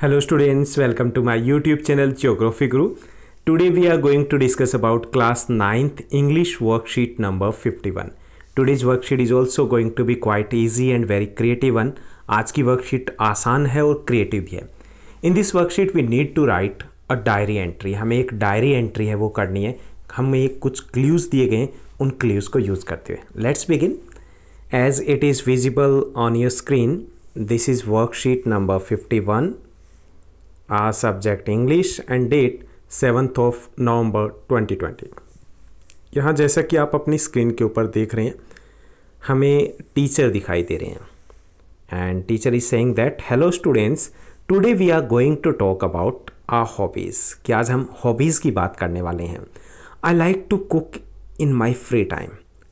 hello students welcome to my YouTube channel geography Guru today we are going to discuss about class ninth English worksheet number fifty one today's worksheet is also going to be quite easy and very creative one आज की worksheet आसान है और creative भी है in this worksheet we need to write a diary entry हमें एक diary entry है वो करनी है हमें एक कुछ क्ल्यूज दिए गए उन क्ल्यूज को यूज करते हुए let's begin as it is visible on your screen this is worksheet number fifty uh, subject English and date 7th of November 2020 यहाँ जैसा कि आप अपनी स्क्रीन के ऊपर देख रहे हैं हमें टीचर दिखाई दे रहे हैं and teacher is saying that hello students today we are going to talk about our hobbies कि आज हम हॉबीज़ की बात करने वाले हैं I like to cook in my free time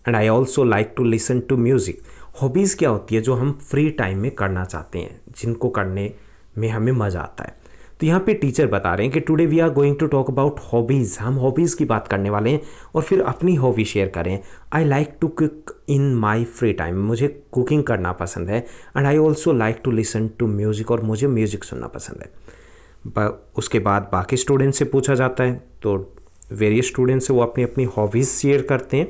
and I also like to listen to music hobbies क्या होती है जो हम फ्री टाइम में करना चाहते हैं जिनको करने में हमें मज़ा आता है तो यहाँ पे टीचर बता रहे हैं कि today we are going to talk about hobbies हम हॉबीज़ की बात करने वाले हैं और फिर अपनी हॉबी शेयर करें I like to cook in my free time मुझे कुकिंग करना पसंद है and I also like to listen to music और मुझे म्यूज़िक सुनना पसंद है उसके बाद बाकी स्टूडेंट से पूछा जाता है तो वेरियस स्टूडेंट से वो अपनी अपनी हॉबीज़ शेयर करते हैं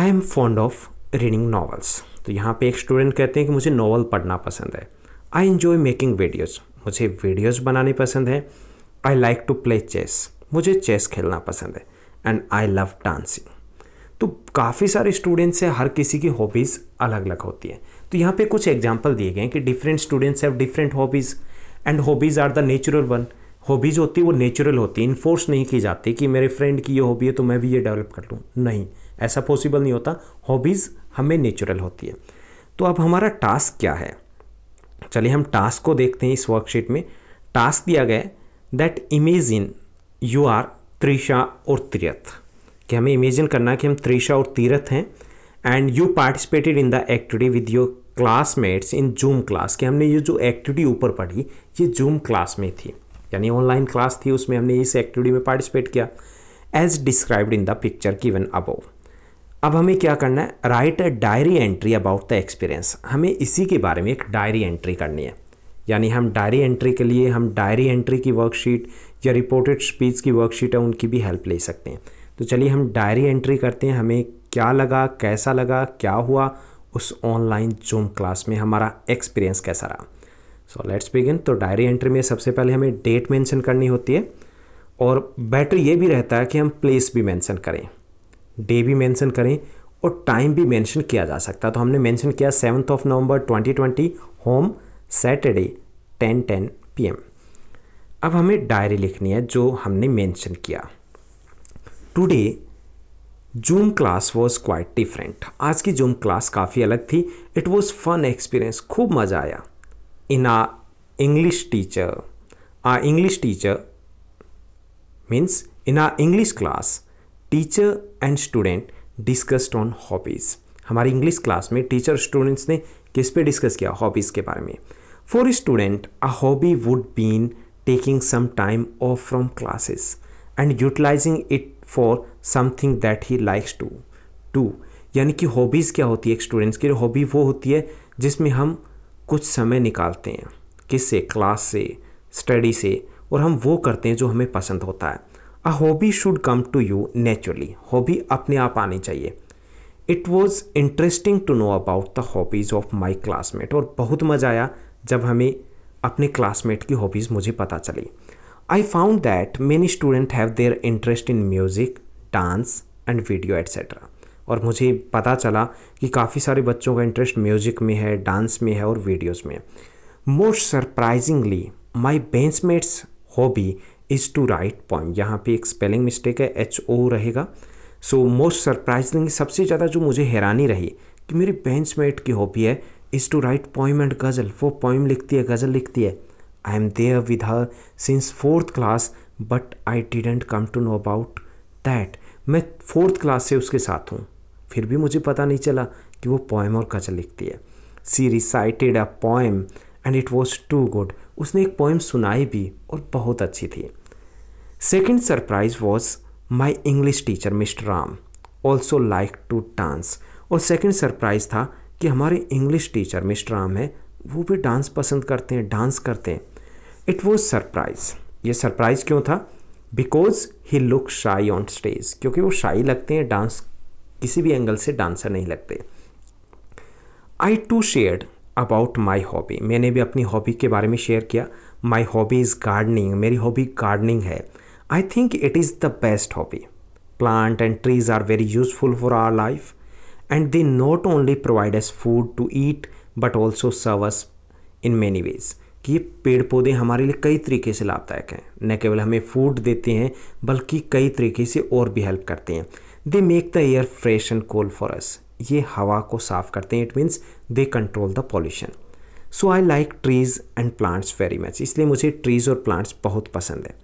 I am fond of reading novels तो यहाँ पे एक स्टूडेंट कहते हैं कि मुझे नॉवल पढ़ना पसंद है आई एन्जॉय मेकिंग वीडियोज़ मुझे वीडियोज़ बनाने पसंद है I like to play chess मुझे चेस खेलना पसंद है एंड आई लव डांसिंग तो काफ़ी सारे स्टूडेंट्स हैं हर किसी की हॉबीज़ अलग अलग होती हैं तो यहाँ पे कुछ एग्जाम्पल दिए गए हैं कि different students have different hobbies and hobbies are the natural one hobbies होती है वो नेचुरल होती है इन्फोर्स नहीं की जाती कि मेरे फ्रेंड की ये हॉबी है तो मैं भी ये डेवलप कर लूँ नहीं ऐसा पॉसिबल नहीं होता हॉबीज़ हमें नेचुरल होती है तो अब हमारा टास्क क्या है चलिए हम टास्क को देखते हैं इस वर्कशीट में टास्क दिया गया है that imagine you are Trisha और तीर्थ कि हमें इमेजिन करना है कि हम त्रिशा और तीर्थ हैं and you participated in the activity with your classmates in Zoom class कि हमने ये जो एक्टिविटी ऊपर पढ़ी ये जूम क्लास में थी यानी ऑनलाइन क्लास थी उसमें हमने इस एक्टिविटी में पार्टिसिपेट किया as described in the picture given above अब हमें क्या करना है write a diary entry about the experience हमें इसी के बारे में एक डायरी एंट्री करनी है यानी हम डायरी एंट्री के लिए हम डायरी एंट्री की वर्कशीट या रिपोर्टेड स्पीच की वर्कशीट है उनकी भी हेल्प ले सकते हैं तो चलिए हम डायरी एंट्री करते हैं हमें क्या लगा कैसा लगा क्या हुआ उस ऑनलाइन जूम क्लास में हमारा एक्सपीरियंस कैसा रहा सो लेट्स बिगिन तो डायरी एंट्री में सबसे पहले हमें डेट मेंशन करनी होती है और बेटर ये भी रहता है कि हम प्लेस भी मेंशन करें डे भी मेंशन करें और टाइम भी मेंशन किया जा सकता है तो हमने मेंशन किया seventh of November 2020 home Saturday 10 10 PM अब हमें डायरी लिखनी है जो हमने मेंशन किया today Zoom class was quite different आज की जूम क्लास काफ़ी अलग थी इट वॉज फन एक्सपीरियंस खूब मज़ा आया in uh English teacher uh English teacher means in uh English class teacher and student discussed on hobbies हमारी इंग्लिश क्लास में टीचर स्टूडेंट्स ने किस पे डिस्कस किया हॉबीज़ के बारे में for student a hobby would been taking some time off from classes and utilising it for something that he likes to to यानी कि हॉबीज़ क्या होती है स्टूडेंट्स की हॉबी वो होती है जिसमें हम कुछ समय निकालते हैं किससे क्लास से स्टडी से और हम वो करते हैं जो हमें पसंद होता है a hobby should come to you naturally hobby अपने आप आनी चाहिए it was interesting to know about the hobbies of my classmate और बहुत मज़ा आया जब हमें अपने क्लासमेट की हॉबीज़ मुझे पता चली I found that many student have their interest in music dance and video etcetera और मुझे पता चला कि काफ़ी सारे बच्चों का इंटरेस्ट म्यूज़िक में है डांस में है और वीडियोज़ में most surprisingly my benchmates hobby is to write poem यहाँ पे एक स्पेलिंग मिस्टेक है एच ओ रहेगा सो मोस्ट सरप्राइजिंग सबसे ज़्यादा जो मुझे हैरानी रही कि मेरी बेंचमेट की हॉबी है is to write poem and ghazal वो पॉइम लिखती है गज़ल लिखती है I am there with her since fourth class but I didn't come to know about that मैं फोर्थ क्लास से उसके साथ हूँ फिर भी मुझे पता नहीं चला कि वो पॉइम और गज़ल लिखती है she recited a poem and it was too good उसने एक पोइम सुनाई भी और बहुत अच्छी थी second surprise was my English teacher Mister Ram also like to dance और सेकेंड सरप्राइज था कि हमारे इंग्लिश टीचर मिस्टर राम है वो भी डांस पसंद करते हैं डांस करते हैं इट वॉज सरप्राइज ये सरप्राइज क्यों था because he look shy on stage क्योंकि वो शाई लगते हैं डांस किसी भी एंगल से डांसर नहीं लगते I to share about my hobby मैंने भी अपनी हॉबी के बारे में शेयर किया माई हॉबी इज़ गार्डनिंग मेरी हॉबी गार्डनिंग है I think it is the best hobby plant and trees are very useful for our life and they not only provide us food to eat but also serve us in many ways कि ये पेड़ पौधे हमारे लिए कई तरीके से लाभदायक हैं न केवल हमें फूड देते हैं बल्कि कई तरीके से और भी हेल्प करते हैं they make the air fresh and cool for us ये हवा को साफ़ करते हैं it means they control the pollution so I like trees and plants very much इसलिए मुझे ट्रीज़ और प्लांट्स बहुत पसंद है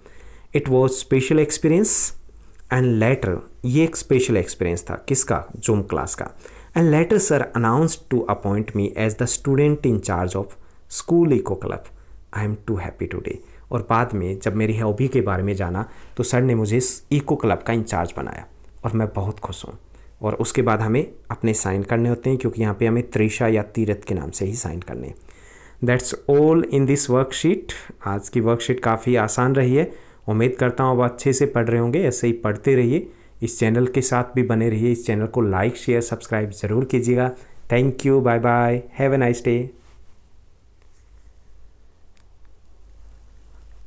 it was special experience and later ये एक स्पेशल एक्सपीरियंस था किसका जूम क्लास का and later sir announce to appoint me as the student incharge of school eco club I am too happy today और बाद में जब मेरी हॉबी के बारे में जाना तो सर ने मुझे इस इको क्लब का इंचार्ज बनाया और मैं बहुत खुश हूँ और उसके बाद हमें अपने साइन करने होते हैं क्योंकि यहाँ पे हमें त्रिशा या तीरथ के नाम से ही साइन करने हैं that's all in this worksheet आज की वर्कशीट काफ़ी आसान रही है उम्मीद करता हूँ अब अच्छे से पढ़ रहे होंगे ऐसे ही पढ़ते रहिए इस चैनल के साथ भी बने रहिए इस चैनल को लाइक शेयर सब्सक्राइब ज़रूर कीजिएगा thank you bye bye have a nice day